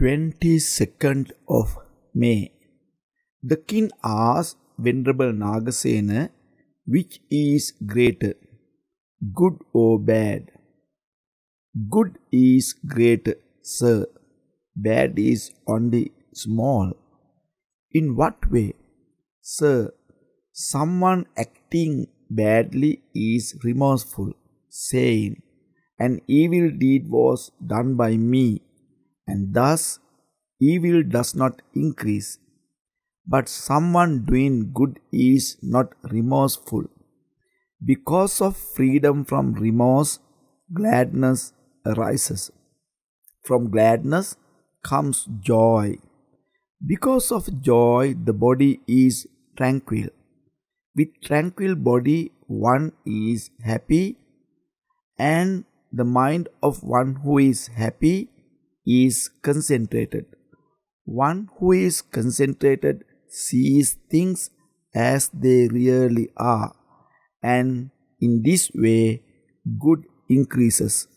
22nd of May. The king asked Venerable Nagasena, which is greater, good or bad? Good is greater, sir. Bad is only small. In what way? Sir, someone acting badly is remorseful, saying, An evil deed was done by me and thus evil does not increase. But someone doing good is not remorseful. Because of freedom from remorse, gladness arises. From gladness comes joy. Because of joy, the body is tranquil. With tranquil body, one is happy, and the mind of one who is happy is concentrated. One who is concentrated sees things as they really are, and in this way, good increases.